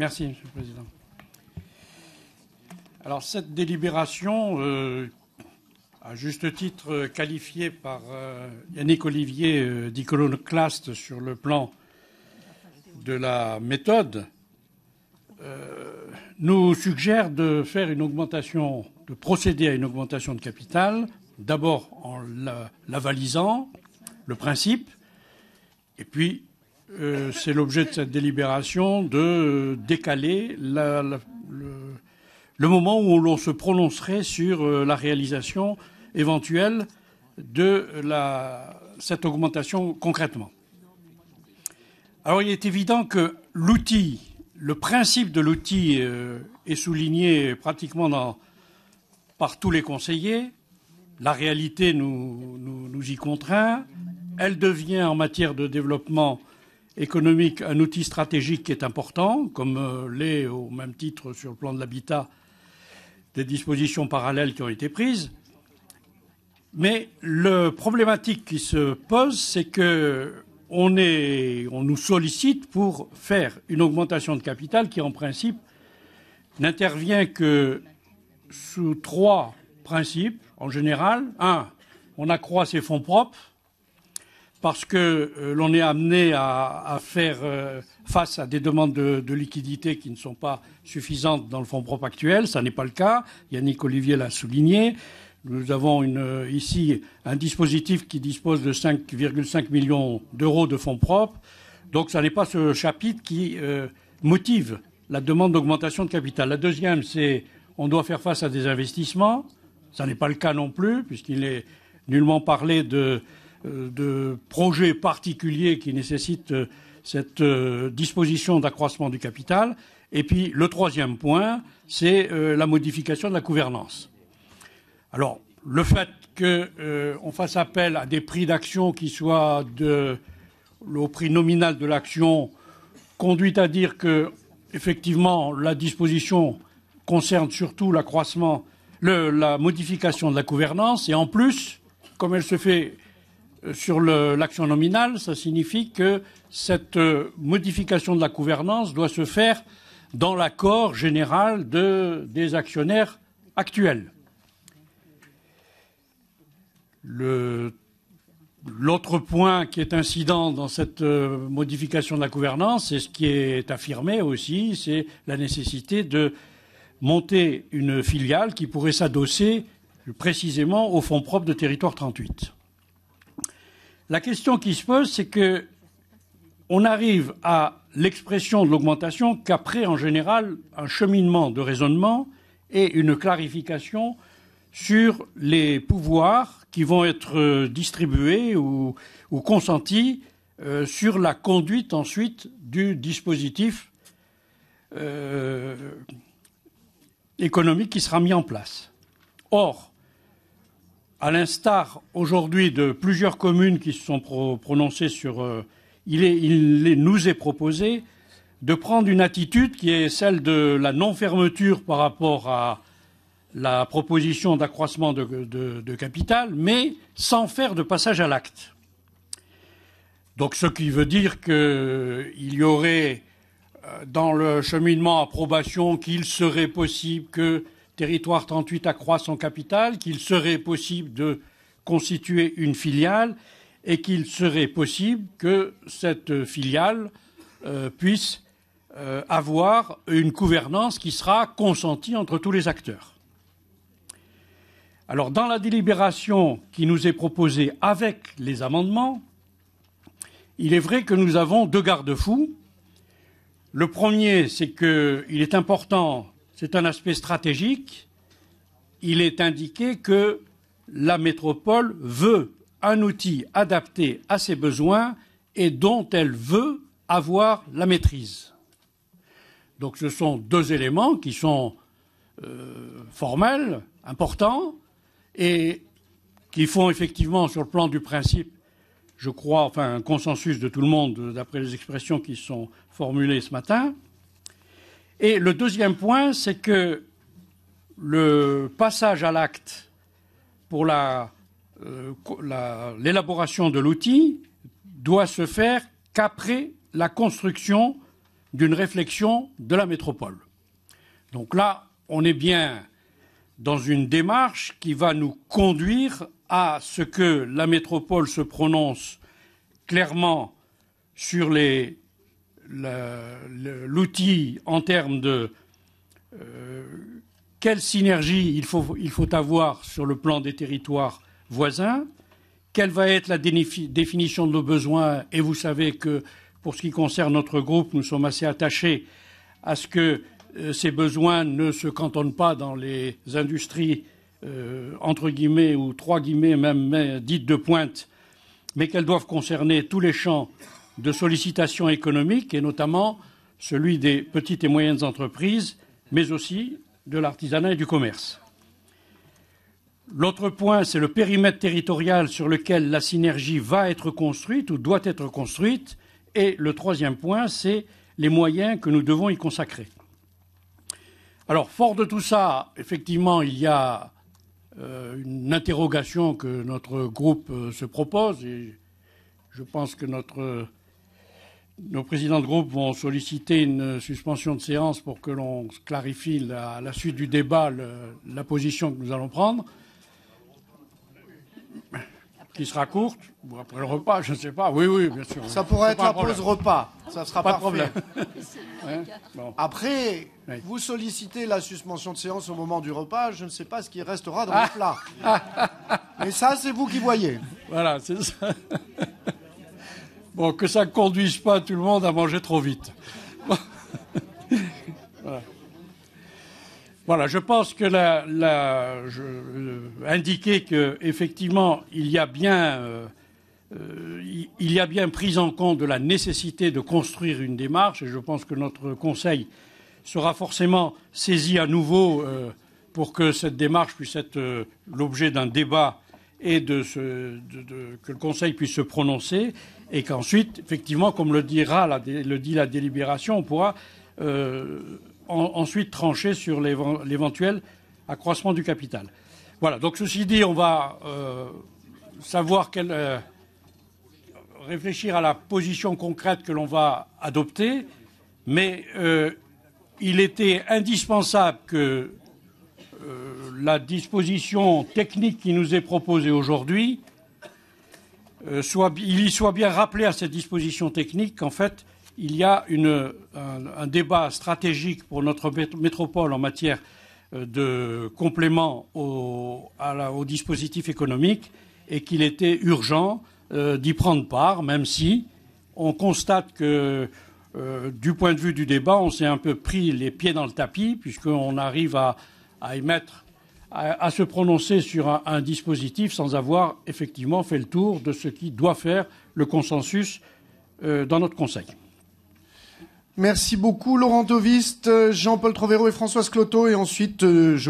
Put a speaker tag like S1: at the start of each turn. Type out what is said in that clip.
S1: Merci, Monsieur le Président. Alors cette délibération, euh, à juste titre qualifiée par euh, Yannick Olivier euh, d'iconoclaste sur le plan de la méthode, nous suggère de faire une augmentation, de procéder à une augmentation de capital, d'abord en l'avalisant, le principe, et puis euh, c'est l'objet de cette délibération de euh, décaler le, moment où l'on se prononcerait sur euh, la réalisation éventuelle de cette augmentation concrètement. Alors il est évident que l'outil, le principe de l'outil est souligné pratiquement par tous les conseillers. La réalité nous, y contraint. Elle devient en matière de développement économique un outil stratégique qui est important, comme euh, l'est au même titre sur le plan de l'habitat des dispositions parallèles qui ont été prises. Mais le problématique qui se pose, c'est que on, est, on nous sollicite pour faire une augmentation de capital qui, en principe, n'intervient que sous trois principes en général. Un, on accroît ses fonds propres parce que euh, l'on est amené à, faire euh, face à des demandes de, de liquidités qui ne sont pas suffisantes dans le fonds propre actuel. Ça n'est pas le cas. Yannick Olivier l'a souligné. Nous avons euh, ici un dispositif qui dispose de 5,5 millions d'euros de fonds propres. Donc, ça n'est pas ce chapitre qui motive la demande d'augmentation de capital. La deuxième, c'est on doit faire face à des investissements. Ça n'est pas le cas non plus, puisqu'il est nullement parlé de euh, de projets particuliers qui nécessitent euh, cette euh, disposition d'accroissement du capital. Et puis le troisième point, c'est la modification de la gouvernance. Alors, le fait qu'on fasse appel à des prix d'action qui soient de, au prix nominal de l'action conduit à dire que, effectivement, la disposition concerne surtout l'accroissement, la modification de la gouvernance, et en plus, comme elle se fait sur l'action nominale, ça signifie que cette euh, modification de la gouvernance doit se faire dans l'accord général des actionnaires actuels. L'autre point qui est incident dans cette euh, modification de la gouvernance, c'est ce qui est affirmé aussi, c'est la nécessité de monter une filiale qui pourrait s'adosser précisément au fonds propre de Territoire 38. La question qui se pose, c'est que on arrive à l'expression de l'augmentation qu'après, en général, un cheminement de raisonnement et une clarification sur les pouvoirs qui vont être euh, distribués ou, consentis euh, sur la conduite ensuite du dispositif euh, économique qui sera mis en place. Or, à l'instar aujourd'hui de plusieurs communes qui se sont prononcées sur euh, il, nous est proposé de prendre une attitude qui est celle de la non-fermeture par rapport à la proposition d'accroissement de, de, capital, mais sans faire de passage à l'acte. Donc ce qui veut dire qu'il y aurait euh, dans le cheminement approbation qu'il serait possible que Territoire 38 accroît son capital, qu'il serait possible de constituer une filiale et qu'il serait possible que cette filiale euh, puisse euh, avoir une gouvernance qui sera consentie entre tous les acteurs. Alors, dans la délibération qui nous est proposée avec les amendements, il est vrai que nous avons deux garde-fous. Le premier, c'est qu'il est important c'est un aspect stratégique. Il est indiqué que la métropole veut un outil adapté à ses besoins et dont elle veut avoir la maîtrise. Donc ce sont deux éléments qui sont euh, formels, importants, et qui font effectivement sur le plan du principe, je crois, enfin un consensus de tout le monde d'après les expressions qui sont formulées ce matin. Et le deuxième point, c'est que le passage à l'acte pour euh, l'élaboration de l'outil doit se faire qu'après la construction d'une réflexion de la métropole. Donc là, on est bien dans une démarche qui va nous conduire à ce que la métropole se prononce clairement sur les l'outil en termes de euh, quelle synergie il faut, avoir sur le plan des territoires voisins, quelle va être la définition de nos besoins, et vous savez que pour ce qui concerne notre groupe, nous sommes assez attachés à ce que euh, ces besoins ne se cantonnent pas dans les industries euh, entre guillemets ou trois guillemets même dites de pointe, mais qu'elles doivent concerner tous les champs de sollicitations économiques et notamment celui des petites et moyennes entreprises, mais aussi de l'artisanat et du commerce. L'autre point, c'est le périmètre territorial sur lequel la synergie va être construite ou doit être construite. Et le troisième point, c'est les moyens que nous devons y consacrer. Alors, fort de tout ça, effectivement, il y a euh, une interrogation que notre groupe euh, se propose. Et je pense que notre nos présidents de groupe vont solliciter une suspension de séance pour que l'on clarifie la, à la suite du débat la position que nous allons prendre, qui sera courte, ou après le repas, je ne sais pas. Oui, oui, bien sûr. Ça pourrait être la pause repas. Ça sera pas problème. Après, vous sollicitez la suspension de séance au moment du repas. Je ne sais pas ce qui restera dans ah. le plat. Mais ça, c'est vous qui voyez. Voilà, c'est ça que ça ne conduise pas tout le monde à manger trop vite. voilà. je pense que la, la euh, qu'effectivement, il y a bien. Euh, euh prise en compte de la nécessité de construire une démarche, et je pense que notre Conseil sera forcément saisi à nouveau euh, pour que cette démarche puisse être l'objet d'un débat et que le Conseil puisse se prononcer et qu'ensuite, effectivement, comme le, dira dit la délibération, on pourra euh, ensuite trancher sur l'éventuel accroissement du capital. Voilà. Donc, ceci dit, on va euh, savoir euh, réfléchir à la position concrète que l'on va adopter, mais il était indispensable que la disposition technique qui nous est proposée aujourd'hui euh, soit, il y soit bien rappelé à cette disposition technique qu'en fait, il y a une, un, débat stratégique pour notre métropole en matière euh, de complément au, dispositif économique et qu'il était urgent euh, d'y prendre part, même si on constate que, du point de vue du débat, on s'est un peu pris les pieds dans le tapis, puisqu'on arrive à, à émettre à, se prononcer sur un, dispositif sans avoir effectivement fait le tour de ce qui doit faire le consensus euh, dans notre Conseil. Merci beaucoup Laurent Doviste, Jean-Paul Trovero et Françoise Cloteau. Et ensuite, euh, je...